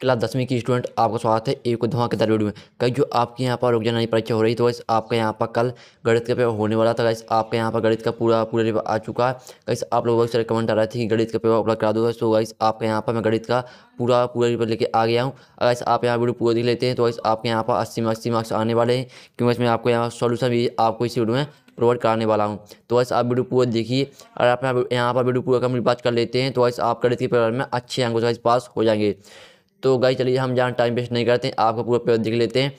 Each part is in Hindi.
क्लास दसवीं की स्टूडेंट आपका स्वागत है एक धमाकेदार वीडियो में कई जो आपके यहाँ पर रोजाना परीक्षा हो रही तो वैसे आपके यहाँ पर कल गणित का पेपर होने वाला था गैस आपके यहाँ पर गणित का पूरा पूरा पेपर आ चुका है कैसे आप लोगों बहुत सारे कमेंट आ रहे थे कि गणित का पेपर उपलब्ध करा दो तो वाइस आपके यहाँ पर मैं गणित का पूरा पूरा पेपर लेके आ गया हूँ अगर आप यहाँ वीडियो पूरा देख लेते हैं तो वैसे आपके यहाँ पर अस्सी अस्सी मार्क्स आने वाले हैं क्योंकि इसमें आपको यहाँ सोल्यूशन भी आपको इस वीडियो में प्रोवाइड कराने वाला हूँ तो वैसे आप वीडियो पूरा देखिए अगर आप यहाँ पर वीडियो पूरा कम्प्लीट बात कर लेते हैं तो वैसे आप गणित के पेपर में अच्छे अंकों से पास हो जाएंगे तो गाई चलिए हम जहाँ टाइम वेस्ट नहीं करते हैं आपका पूरा पेपर देख लेते हैं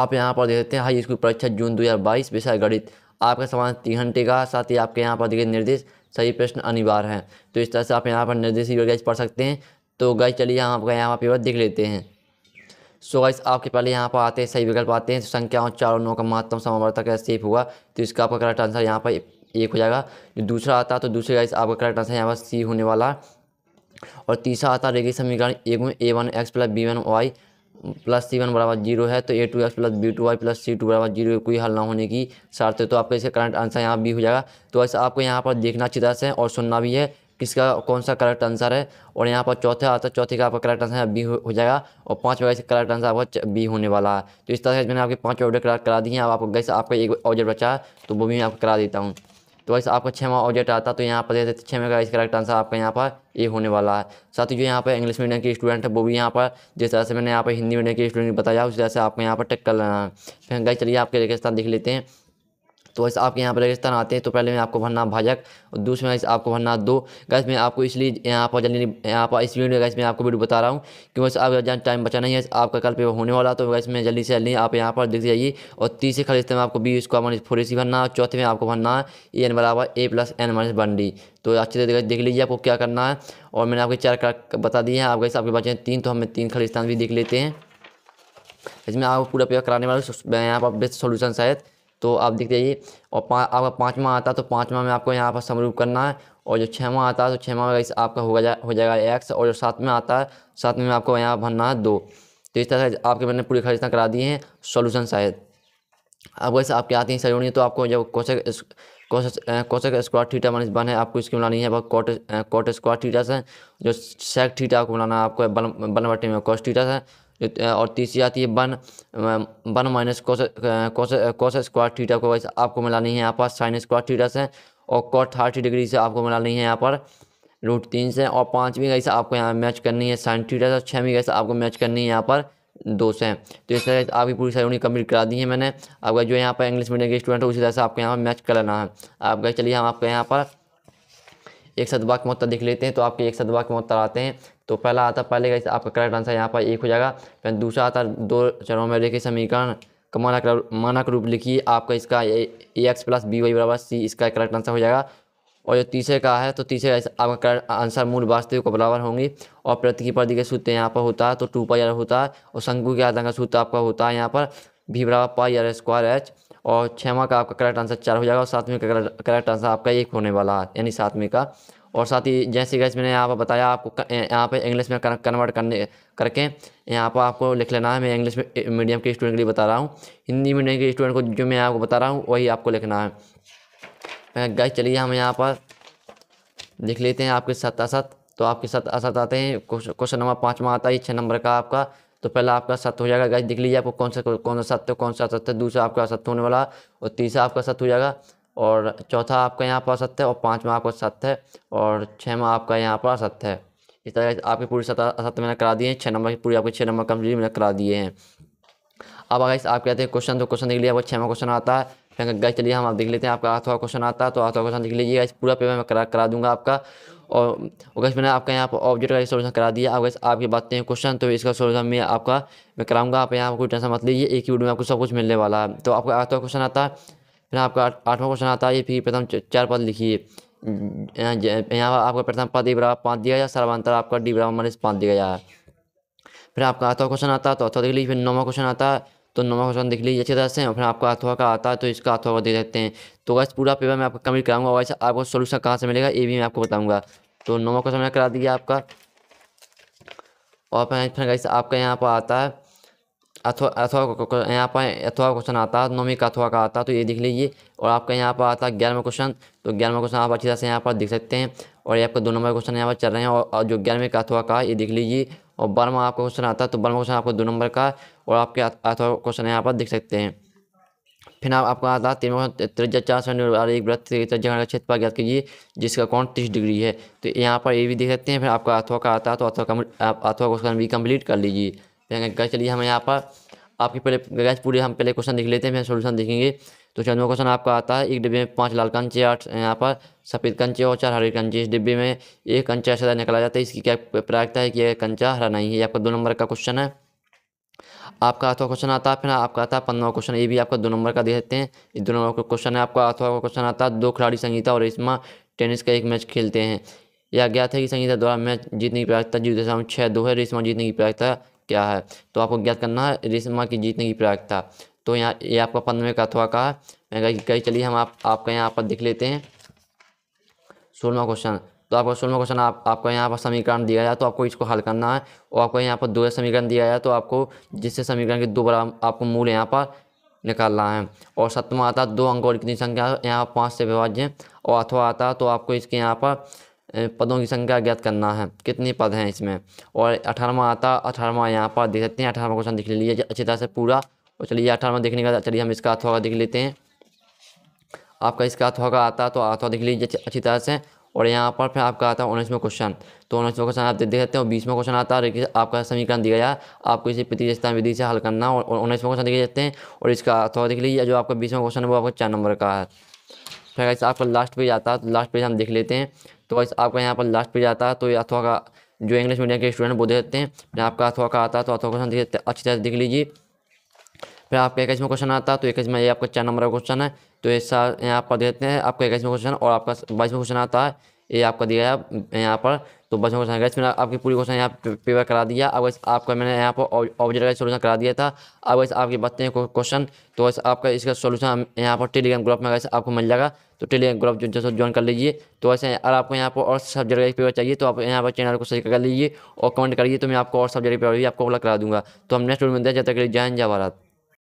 आप यहाँ पर देख लेते हैं हाई स्कूल परीक्षा जून दो हज़ार बाईस विषय गणित आपका समान तीन घंटे का साथ ही आपके यहाँ पर देखिए निर्देश सही प्रश्न अनिवार्य है तो इस तरह से आप यहाँ पर निर्देश गाइज पढ़ सकते हैं तो गाइज चलिए हम आपका यहाँ पर पेपर देख लेते हैं सो गाइस आपके पहले यहाँ पर आते हैं सही विकल्प आते हैं तो संख्याओं चार और नौ का महत्तम समावर्तक सेफ हुआ तो इसका आपका करेक्ट आंसर यहाँ पर एक हो जाएगा जो दूसरा आता है तो दूसरे गाइस आपका करेक्ट आंसर यहाँ पर सी होने वाला और तीसरा आता है रेखीय समीकरण एक में A one X plus B one Y plus C one बराबर जीरो है तो A two X plus B two Y plus C two बराबर जीरो कोई हल ना होने की शर्त है तो आपका इसका करंट आंसर यहाँ बी हो जाएगा तो ऐसे आपको यहाँ पर देखना अच्छी तरह से और सुनना भी है किसका कौन सा करेक्ट आंसर है और यहाँ पर चौथा आता है चौथे का आपका करेक्ट आंसर बी हो जाएगा और पाँच से करेक्ट आंसर आपका बी होने वाला है तो इस तरह से मैंने आपके पाँच ऑर्डर करा दिए हैं अब आपको गैस आपका एक ऑर्डर बचा है तो वो भी मैं आपको करा देता हूँ तो वैसे आपका छः ऑब्जेक्ट आता तो यहाँ पर जैसे छः में का इस करेक्ट आंसर आपका यहाँ पर ए होने वाला है साथ ही जो यहाँ पर इंग्लिश मीडियम के स्टूडेंट है वो भी यहाँ पर जिस तरह से मैंने यहाँ पर हिंदी मीडियम के स्टूडेंट बताया उस तरह से आपको यहाँ पर टेक कर लेना है फिर गए चलिए आपके रेगिस्तान देख लेते हैं तो वैसे आपके यहाँ पर रेगिस्तान आते हैं तो पहले मैं आपको भरना भाजक और दूसरे में आपको भरना दो गैस मैं आपको इसलिए यहाँ पर जल्दी यहाँ पर इस वीडियो में गैस मैं आपको वीडियो बता रहा हूँ कि वैसे आप जहाँ टाइम बचा नहीं है आपका कल पेपर होने वाला तो गैस मैं जल्दी से जल्दी आप यहाँ पर दिख जाइए और तीसरे खरीदते में आपको B square minus four A C भरना और चौथे में आपको भरना है एन बराबर A plus N minus one D तो अच्छे से देख लीजिए आपको क्या करना है और मैंने आपके चार बता दिए हैं आप गैसे आपके बचे हैं तीन तो हमें तीन खरीस्तान भी देख लेते हैं इसमें आप पूरा पेपर कराने वाले यहाँ पर बेस्ट सोल्यूशन शायद तो आप देख जाइए और पा, आपका पाँचवा आता है तो पाँचवा में आपको यहाँ पर समरूप करना है और जो छवा आता है तो छवा में आपका होगा जा, हो जाएगा एक्स और जो में आता है सातवें में आपको यहाँ भरना है दो तो इस तरह से आपके मैंने पूरी खरीदना करा दी है सोल्यूशन शायद अब वैसे आपके आती हैं सरोनी तो आपको जब कोशक कोशक स्क्वायर थीटा मानी बन है आपको इसकी बनानी है कोट कोट स्क्वायर थीटा से जो सेक थीटा आपको बनाना है आपको बन बन बटे में कोस थीटा से और तीसरी आती है one one minus cos cos cos square theta को आपको मिलानी है यहाँ पर साइन स्क्वायर थीटा से और को थर्टी डिग्री से आपको मिलानी है यहाँ पर रूट तीन से और पाँचवीं गई से आपको यहाँ मैच करनी है साइन थीटा से और छवीं गई से आपको मैच करनी है यहाँ पर दो से तो इस तरह आपकी पूरी सैरोनी कम्प्लीट करा दी है मैंने आपका जो यहाँ पर इंग्लिश मीडियम के स्टूडेंट है उसी तरह से आपको यहाँ पर मैच कर लेना है गए चलिए हम आपको यहाँ पर एक सदबा वाक्य मुत्तर देख लेते हैं तो आपके एक सदबा के मुत्तर आते हैं तो पहला आता पहले का आपका करेक्ट आंसर यहाँ पर एक हो जाएगा फिर दूसरा आता दो चरणों में रेखे समीकरण का मानक मानक रूप लिखिए आपका इसका A X plus B Y बराबर सी इसका करेक्ट आंसर हो जाएगा और जो तीसरे का है तो तीसरे आपका करेक्ट आंसर मूल वास्तविक को बराबर होंगी और प्रतिकी प्रति के सूत्र यहाँ पर होता है तो टू पाई होता है और शंकु के आधार का सूत्र आपका होता है यहाँ पर भी बराबर पाई आर स्क्वायर एच और छवा का आपका करेक्ट आंसर चार हो जाएगा और सातवीं का करेक्ट आंसर आपका एक होने वाला है यानी सातवीं का और साथ ही जैसे गैस मैंने यहाँ पर बताया आपको यहाँ पर इंग्लिश में कन्वर्ट करने करके यहाँ पर आपको लिख लेना है मैं इंग्लिश मीडियम के स्टूडेंट के लिए बता रहा हूँ हिंदी मीडियम के स्टूडेंट को जो मैं आपको बता रहा हूँ वही आपको लिखना है गैस चलिए हम यहाँ पर लिख लेते हैं आपके साथ साथ तो आपके साथ असत आते हैं क्वेश्चन नंबर पाँचवा आता है छः नंबर का आपका तो पहला आपका सत्य हो जाएगा गाइस देख लीजिए आपको कौन सा कौन सा सत्य कौन सा सत्य दूसरा आपका सत्य होने वाला और तीसरा आपका सत्य हो जाएगा और चौथा आपका यहाँ पर असत्य है और पाँचवा आपका सत्य है और छमा आपका यहाँ पर असत्य है इस तरह आपकी पूरी सत्य असत्य मैंने करा दिए हैं छः नंबर की पूरी आपके छः नंबर कंप्लीट मैंने करा दिए हैं अब अगर आप कहते हैं क्वेश्चन तो क्वेश्चन देख लिया आपको छवा क्वेश्चन आता है फिर गए चलिए हम आप देख लेते हैं आपका आठवा क्वेश्चन आता है तो आठवा क्वेश्चन देख लीजिए पूरा पेपर मैं करा करा दूंगा आपका और गैस मैंने आपका यहाँ पर ऑब्जेक्ट का सोल्यूशन करा दिया अब गैस आपके बातें हैं क्वेश्चन तो इसका सोल्यूशन मैं आपका मैं कराऊंगा आप यहाँ पर कोई टेंशन मत लीजिए एक ही वीडियो में आपको सब कुछ मिलने वाला है तो आपका आठवा क्वेश्चन आता है फिर आपका आठवां क्वेश्चन आता है फिर प्रथम चार पद लिखिए यहाँ पर आपका प्रथम पद बराबर पाँच दिया गया सर्वांतर आपका डी बराबर माइनस पाँच दिया गया है फिर आपका आठवां क्वेश्चन आता है तो अथवा देख लीजिए फिर नौवा क्वेश्चन आता है तो नौवा क्वेश्चन देख लीजिए अच्छी तरह से और फिर आपका अथवा का आता है तो इसका अथवा का देख देते हैं तो वैसे पूरा पेपर मैं आपको कम्प्लीट कराऊंगा वैसे आपको सोल्यूशन कहाँ से मिलेगा ये भी मैं आपको बताऊँगा तो नौवा क्वेश्चन मैंने करा दिया आपका और फिर गाइस आपका यहाँ पर आता है अथवा अथवा यहाँ पर अथवा क्वेश्चन आता है नौवीं का अथवा का आता है तो ये देख लीजिए और आपका यहाँ पर आता है ग्यारहवा क्वेश्चन तो ग्यारहवा क्वेश्चन आप अच्छी तरह से यहाँ पर देख सकते हैं और ये आपका दो नंबर क्वेश्चन यहाँ पर चल रहे हैं और जो ग्यारहवें का अथवा का ये देख लीजिए और बारहवा आपका क्वेश्चन आता है तो बारहवा क्वेश्चन आपका दो नंबर का और आपके अथवा क्वेश्चन यहाँ पर देख सकते हैं फिर आप आपको आता है तिरमोहन त्रजा चार सौ और एक व्रत का क्षेत्र ज्ञात कीजिए जिसका कौन तीस डिग्री है तो यहाँ पर ये भी देख सकते हैं फिर आपका अथवा का आता है तो अथवा आप अथवा क्वेश्चन भी कम्प्लीट कर लीजिए फिर तो गैस चलिए हम यहाँ पर आपकी पहले गैस पूरे हम पहले क्वेश्चन देख लेते हैं फिर सोल्यूशन देखेंगे तो चौदवा क्वेश्चन आपका आता है एक डिब्बे में पाँच लाल कंचे आठ यहाँ पर सफ़ेद कंचे और चार हरे कंचे इस डिब्बे में एक कंचा ऐसा निकाला जाता है इसकी क्या प्रायता है कि यह कंचा हरा नहीं है आपका दो नंबर का क्वेश्चन है आपका आठवा क्वेश्चन आता है फिर आपका आता है पंद्रह क्वेश्चन ये भी आपका दो नंबर का दे देते हैं ये दो नंबर का क्वेश्चन है आपका आठवा का क्वेश्चन आता है दो खिलाड़ी संगीता और रेशमा टेनिस का एक मैच खेलते हैं या ज्ञात है कि संगीता द्वारा मैच जीतने की प्रायिकता जीरो दशमलव छः दो है रेशमा जीतने की प्रयागता क्या है तो आपको ज्ञात करना है रेशमा की जीतने की प्रयागता तो यहाँ ये आपका पंद्रह का अथवा का है मैं कही चलिए हम आप, आपका यहाँ पर देख लेते हैं सोलवा क्वेश्चन तो आपको सोलवा क्वेश्चन आप आपको यहाँ पर समीकरण दिया जाए तो आपको इसको हल करना है और आपको यहाँ पर दो समीकरण दिया जाए तो आपको जिससे समीकरण के दो बार आपको मूल यहाँ पर निकालना है और सतवा आता दो अंक और कितनी संख्या यहाँ पाँच से विभाज्य और अथवा आता तो आपको इसके यहाँ पर पदों की संख्या ज्ञात करना है कितने पद हैं इसमें और अठारहवा आता अठारहवा यहाँ पर देख सकते हैं अठारहवा क्वेश्चन दिख लीजिए अच्छी तरह से पूरा और चलिए अठारहवा देखने का चलिए हम इसका अथवा देख लेते हैं आपका इसका अथवा का आता तो अथवा देख लीजिए अच्छी तरह से और यहाँ पर फिर आपका आता है उन्नीसवें क्वेश्चन तो उन्नीसवें क्वेश्चन आप देख सकते हो बीसवा क्वेश्चन आता है आपका समीकरण दिया गया आपको इसे प्रतिशतता विधि से हल करना और उन्नीसवा क्वेश्चन देख जाते हैं और इसका थोड़ा देख लीजिए जो आपका बीसवें क्वेश्चन है वो आपका चार नंबर का है फिर ऐसे आपका लास्ट पेज आता है तो लास्ट पेज हम देख लेते हैं तो ऐसे आपका यहाँ पर लास्ट पेज आता है तो अथवा का जो इंग्लिश मीडियम के स्टूडेंट वो देते हैं फिर आपका अथवा का आता है तो अथवा क्वेश्चन देख अच्छी तरह से देख लीजिए फिर आपका एक क्वेश्चन आता है तो इक्कीस में ये आपका चार नंबर का क्वेश्चन है तो ये सार यहाँ पर देते हैं आपका इक्कीसवें क्वेश्चन और आपका बाईसवें क्वेश्चन आता है ये आपका दिया है यहाँ पर तो बाईसवें क्वेश्चन गैस मैंने आपकी पूरी क्वेश्चन यहाँ पेपर करा दिया अब वैसे आपका मैंने यहाँ पर ऑब्जेक्ट का सोल्यूशन करा दिया था अब वैसे आपके बचते हैं क्वेश्चन तो वैसे आपका इसका सोल्यूशन यहाँ पर टेलीग्राम ग्रुप में वैसे आपको मिल जाएगा तो टेलीग्राम ग्रुप जो ज्वाइन कर लीजिए तो वैसे अगर आपको यहाँ पर और सब्जेक्ट का पेपर चाहिए तो आप यहाँ पर चैनल को सही कर लीजिए और कमेंट करिए तो मैं आपको और सब्जेक्ट पेपर भी आपको अलग करा दूँगा तो हम नेक्स्ट वीडियो में दें जब जय जय भारत